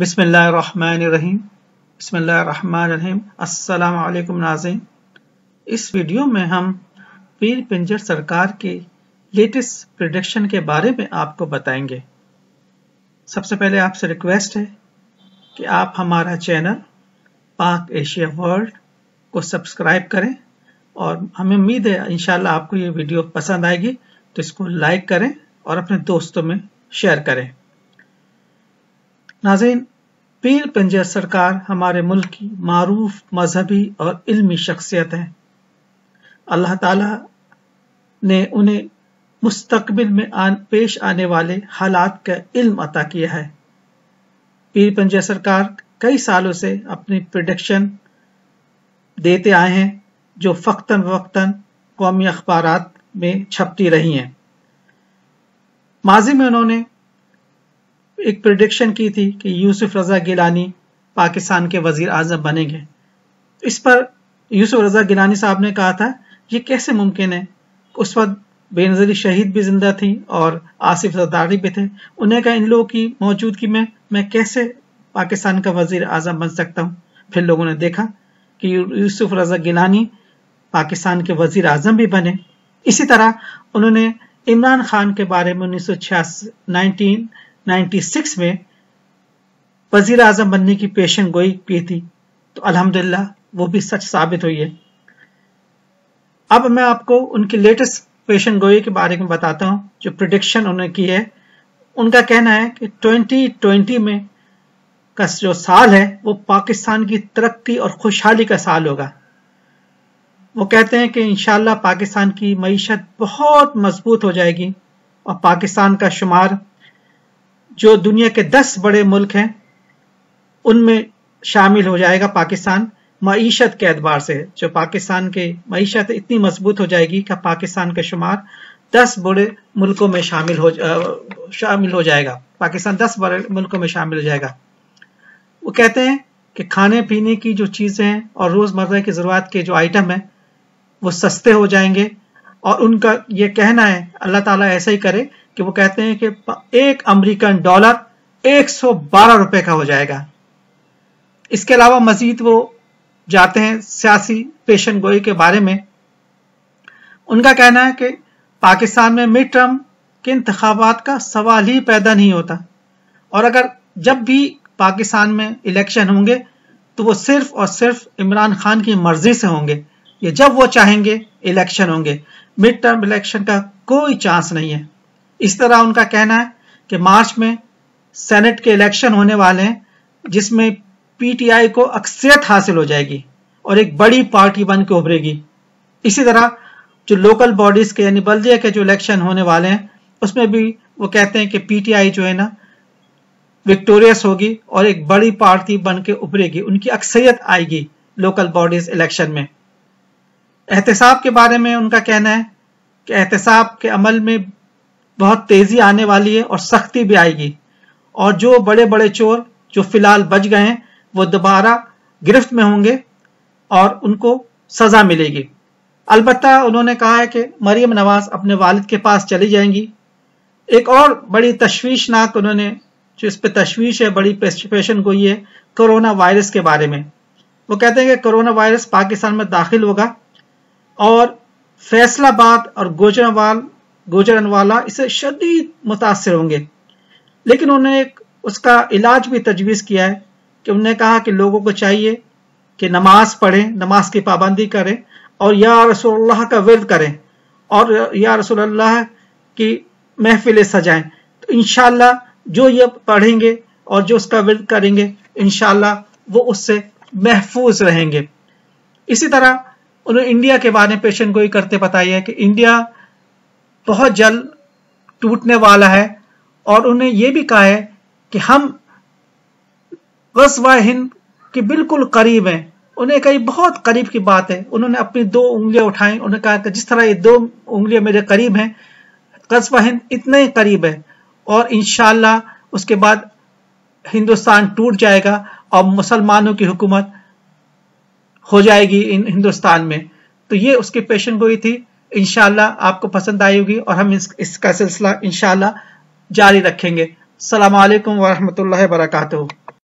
بسم اللہ الرحمن الرحیم بسم اللہ الرحمن الرحیم السلام علیکم ناظرین اس ویڈیو میں ہم پیر پنجر سرکار کی لیٹسٹ پریڈکشن کے بارے میں آپ کو بتائیں گے سب سے پہلے آپ سے ریکویسٹ ہے کہ آپ ہمارا چینل پاک ایشیا ورلڈ کو سبسکرائب کریں اور ہمیں امید ہے انشاءاللہ آپ کو یہ ویڈیو پسند آئے گی تو اس کو لائک کریں اور اپنے دوستوں میں شیئر کریں ناظرین پیر پنجر سرکار ہمارے ملک کی معروف مذہبی اور علمی شخصیت ہیں اللہ تعالی نے انہیں مستقبل میں آن پیش آنے والے حالات کا علم عطا کیا ہے پیر پنجہ سرکار کئی سالوں سے اپنی پروڈکشن دیتے آئے ہیں جو فقتاً وقتاً قومی اخبارات میں چھپتی رہی ہیں ماضی میں انہوں نے ایک پریڈکشن کی تھی کہ یوسف رضا گیلانی پاکستان کے وزیر اعظم بنیں گے اس پر یوسف رضا گیلانی صاحب نے کہا تھا یہ کیسے ممکن ہے اس وقت بے نظری شہید بھی زندہ تھی اور آصف زرداری بھی تھے انہیں کہا ان لوگوں کی موجودگی میں میں کیسے پاکستان کا وزیر اعظم بن سکتا ہوں پھر لوگوں نے دیکھا کہ یوسف رضا گیلانی پاکستان کے وزیر اعظم بھی بنے اسی طرح انہوں نے عمران خان کے بارے میں انیس سو چھیاسی نائنٹین نائنٹی سکس میں وزیر اعظم بننے کی پیشن گوئی کی تھی تو الحمدللہ وہ بھی سچ ثابت ہوئی ہے اب میں آپ کو ان کی لیٹسٹ پیشن گوئی کے بارے میں بتاتا ہوں جو پریڈکشن انہوں نے کی ہے ان کا کہنا ہے کہ ٹوینٹی ٹوینٹی میں کا جو سال ہے وہ پاکستان کی ترقی اور خوشحالی کا سال ہوگا وہ کہتے ہیں کہ انشاءاللہ پاکستان کی معیشت بہت مضبوط ہو جائے گی اور پاکستان کا شمار جو دنیا کے دس بڑے ملک ہیں ان میں شامل ہو جائے گا پاکستان معیشت کے اعتبار سے جو پاکستان کے معیشت اتنی مضبوط ہو جائے گی کہ پاکستان کے شمار دس بڑے ملکوں میں شامل ہو شامل ہو جائے گا پاکستان دس بڑے ملکوں میں شامل ہو جائے گا وہ کہتے ہیں کہ کھانے پینے کی جو چیزیں ہیں اور روز مرہ کی ضرورت کے جو آئٹم ہیں وہ سستے ہو جائیں گے اور ان کا یہ کہنا ہے اللہ تعالیٰ ایسا ہی کرے کہ وہ کہتے ہیں کہ ایک امریکن ڈالر ایک سو بارہ روپے کا ہو جائے گا اس کے علاوہ مزید وہ جاتے ہیں سیاسی پیشن گوئی کے بارے میں ان کا کہنا ہے کہ پاکستان میں مڈ ٹرم کے انتخابات کا سوال ہی پیدا نہیں ہوتا اور اگر جب بھی پاکستان میں الیکشن ہوں گے تو وہ صرف اور صرف عمران خان کی مرضی سے ہوں گے یا جب وہ چاہیں گے الیکشن ہوں گے مڈ ٹرم الیکشن کا کوئی چانس نہیں ہے اس طرح ان کا کہنا ہے کہ مارچ میں سینٹ کے الیکشن ہونے والے ہیں جس میں پی ٹی آئی کو اکثیت حاصل ہو جائے گی اور ایک بڑی پارٹی بن کے ابرے گی اسی طرح جو لوکل باڈیز کے یعنی بلدیا کے جو الیکشن ہونے والے ہیں اس میں بھی وہ کہتے ہیں کہ پی ٹی آئی جو ہے نا وکٹوریس ہوگی اور ایک بڑی پارٹی بن کے ابرے گی ان کی اکثریت آئے گی لوکل باڈیز الیکشن میں احتساب کے بارے میں ان کا کہنا ہے کہ احتساب کے عمل میں بہت تیزی آنے والی ہے اور سختی بھی آئے گی اور جو بڑے بڑے چور جو فی الحال بچ گئے ہیں وہ دوبارہ گرفت میں ہوں گے اور ان کو سزا ملے گی البتہ انہوں نے کہا ہے کہ مریم نواز اپنے والد کے پاس چلی جائیں گی ایک اور بڑی تشویشناک انہوں نے جو اس پہ تشویش ہے بڑی گوئی ہے کرونا وائرس کے بارے میں وہ کہتے ہیں کہ کرونا وائرس پاکستان میں داخل ہوگا اور فیصلہ باد اور گوجرانوال گوجرن والا اسے شدید متاثر ہوں گے لیکن انہوں نے اس کا علاج بھی تجویز کیا ہے کہ انہوں نے کہا کہ لوگوں کو چاہیے کہ نماز پڑھیں نماز کی پابندی کریں اور یا رسول اللہ کا ورد کریں اور یا رسول اللہ کی محفلیں سجائیں تو انشاءاللہ جو یہ پڑھیں گے اور جو اس کا ورد کریں گے انشاءاللہ وہ اس سے محفوظ رہیں گے اسی طرح انہوں نے انڈیا کے بارے میں پیشن گوئی کرتے بتائی ہے کہ انڈیا بہت جلد ٹوٹنے والا ہے اور انہیں یہ بھی کہا ہے کہ ہم غزوہ ہند کے بالکل قریب ہیں انہیں کہی بہت قریب کی بات ہے انہوں نے اپنی دو انگلیاں اٹھائیں انہوں نے کہا کہ جس طرح یہ دو انگلیاں میرے قریب ہیں قصبہ ہند اتنے قریب ہے اور انشاءاللہ اس کے بعد ہندوستان ٹوٹ جائے گا اور مسلمانوں کی حکومت ہو جائے گی ہندوستان میں تو یہ اس کی پیشن گوئی تھی انشاءاللہ آپ کو پسند آئی ہوگی اور ہم اس کا سلسلہ انشاءاللہ جاری رکھیں گے السلام علیکم ورحمۃ اللہ وبرکاتہ